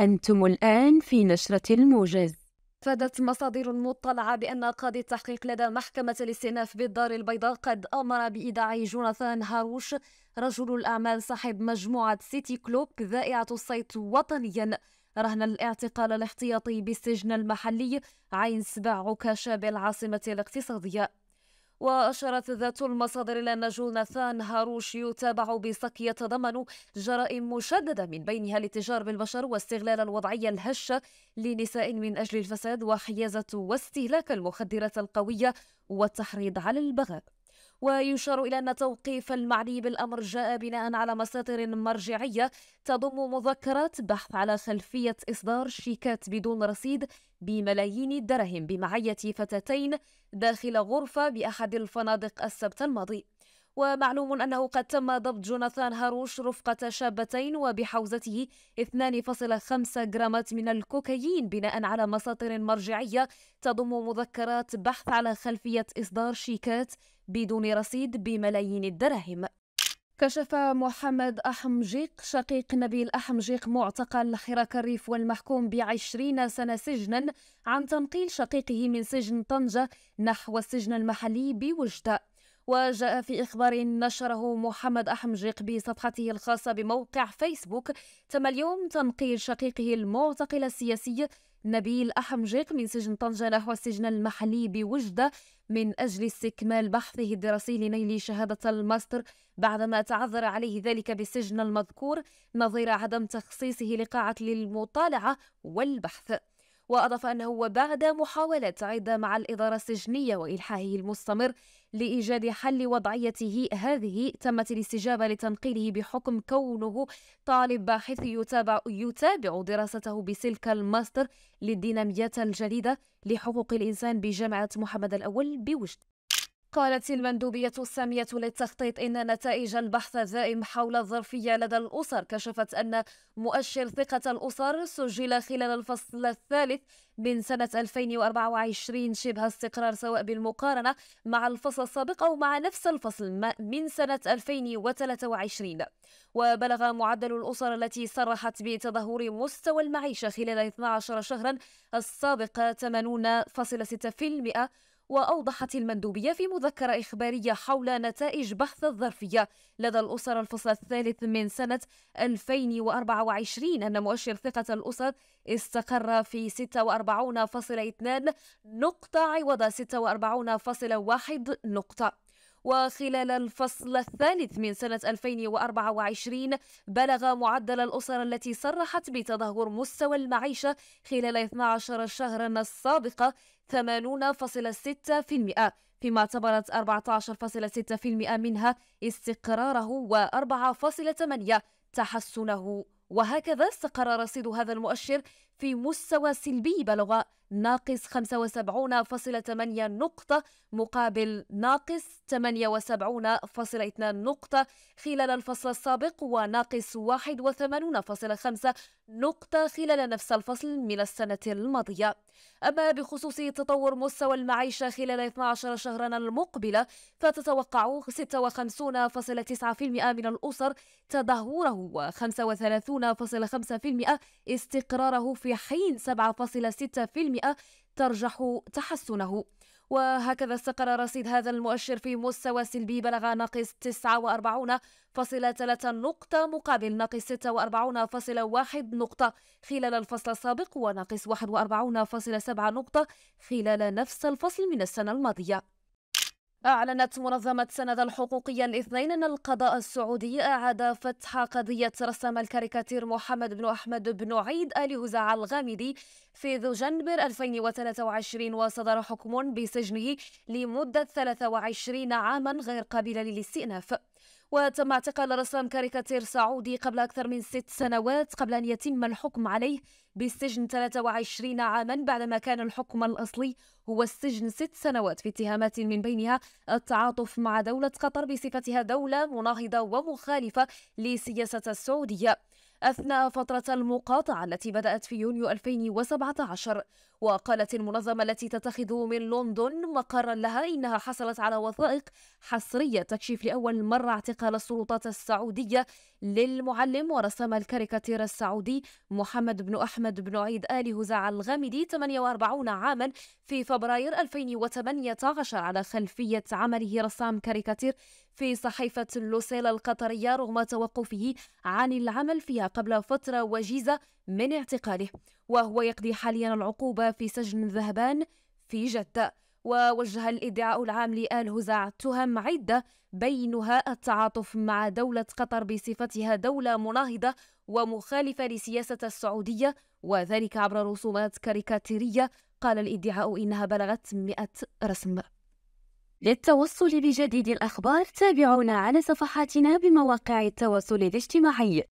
أنتم الآن في نشرة الموجز أفادت مصادر مطلعة بأن قاضي التحقيق لدى محكمة الاستئناف بالدار البيضاء قد أمر بإيداع جوناثان هاروش رجل الأعمال صاحب مجموعة سيتي كلوب ذائعة الصيت وطنيا رهن الاعتقال الاحتياطي بالسجن المحلي عين سبع عكاشة بالعاصمة الاقتصادية وأشارت ذات المصادر إلى أن جوناثان هاروش يتابع بصك يتضمن جرائم مشددة من بينها الاتجار بالبشر واستغلال الوضعية الهشة لنساء من أجل الفساد وحيازة واستهلاك المخدرات القوية والتحريض على البغاء ويشار إلى أن توقيف المعني بالأمر جاء بناء على مصادر مرجعية تضم مذكرات بحث على خلفية إصدار شيكات بدون رصيد بملايين الدرهم بمعية فتاتين داخل غرفة بأحد الفنادق السبت الماضي ومعلوم أنه قد تم ضبط جوناثان هاروش رفقة شابتين وبحوزته 2.5 جرامات من الكوكايين بناء على مصادر مرجعية تضم مذكرات بحث على خلفية إصدار شيكات بدون رصيد بملايين الدراهم كشف محمد أحمجيق شقيق نبيل أحمجيق معتقل حراك الريف والمحكوم بعشرين سنة سجنا عن تنقيل شقيقه من سجن طنجة نحو السجن المحلي بوجدة وجاء في إخبار نشره محمد أحمجي بصفحته الخاصة بموقع فيسبوك تم اليوم تنقيل شقيقه المعتقل السياسي نبيل أحمجيق من سجن طنجة نحو السجن المحلي بوجدة من أجل استكمال بحثه الدراسي لنيل شهادة الماستر بعدما تعذر عليه ذلك بالسجن المذكور نظير عدم تخصيصه لقاعة للمطالعة والبحث وأضاف أنه بعد محاولة عدة مع الإدارة السجنية وإلحاحه المستمر لإيجاد حل وضعيته هذه تمت الاستجابة لتنقيله بحكم كونه طالب باحث يتابع, يتابع دراسته بسلك الماستر للديناميات الجديدة لحقوق الإنسان بجامعة محمد الأول بوجد قالت المندوبية السامية للتخطيط إن نتائج البحث الدائم حول الظرفية لدى الأسر كشفت أن مؤشر ثقة الأسر سجل خلال الفصل الثالث من سنة 2024 شبه استقرار سواء بالمقارنة مع الفصل السابق أو مع نفس الفصل من سنة 2023 وبلغ معدل الأسر التي صرحت بتدهور مستوى المعيشة خلال 12 شهرا السابق 80.6% وأوضحت المندوبية في مذكرة إخبارية حول نتائج بحث الظرفية لدى الأسر الفصل الثالث من سنة 2024 أن مؤشر ثقة الأسر استقر في 46.2 نقطة عوض 46.1 نقطة وخلال الفصل الثالث من سنة 2024 بلغ معدل الأسر التي صرحت بتدهور مستوى المعيشة خلال 12 شهرا السابقة 80.6% فيما اعتبرت 14.6% منها استقراره و4.8 تحسنه وهكذا استقر رصيد هذا المؤشر في مستوى سلبي بلغ ناقص 75.8 نقطة مقابل ناقص 78.2 نقطة خلال الفصل السابق وناقص 81.5 نقطة خلال نفس الفصل من السنة الماضية أما بخصوص تطور مستوى المعيشة خلال 12 شهرا المقبلة فتتوقع 56.9% من الأسر تدهوره و35 20.5% استقراره في حين 7.6% ترجح تحسنه وهكذا استقر رصيد هذا المؤشر في مستوى سلبي بلغ ناقص 49.3 نقطة مقابل ناقص 46.1 نقطة خلال الفصل السابق وناقص 41.7 نقطة خلال نفس الفصل من السنة الماضية أعلنت منظمة سند الحقوقية الاثنين أن القضاء السعودي أعاد فتح قضية رسام الكاريكاتير محمد بن أحمد بن عيد آل هزاع الغامدي في ذو جنبر 2023 وصدر حكم بسجنه لمدة 23 عاما غير قابلة للاستئناف وتم اعتقال رسام كاريكاتير سعودي قبل أكثر من ست سنوات قبل أن يتم الحكم عليه بالسجن 23 عاما بعدما كان الحكم الأصلي هو السجن ست سنوات في اتهامات من بينها التعاطف مع دولة قطر بصفتها دولة مناهضة ومخالفة لسياسة السعودية أثناء فترة المقاطعة التي بدأت في يونيو 2017 وقالت المنظمة التي تتخذ من لندن مقرا لها إنها حصلت على وثائق حصرية تكشف لأول مرة اعتقال السلطات السعودية للمعلم ورسام الكاريكاتير السعودي محمد بن أحمد بن عيد آل هزاع الغامدي 48 عاما في فبراير 2018 على خلفية عمله رسام كاريكاتير في صحيفة لوسيل القطرية رغم توقفه عن العمل فيها قبل فترة وجيزة من اعتقاله وهو يقضي حاليا العقوبة في سجن ذهبان في جدة ووجه الادعاء العام لآل هزاع تهم عدة بينها التعاطف مع دولة قطر بصفتها دولة مناهضة ومخالفة لسياسة السعودية وذلك عبر رسومات كاريكاتيرية قال الادعاء إنها بلغت 100 رسم للتوصل بجديد الأخبار تابعونا على صفحاتنا بمواقع التواصل الاجتماعي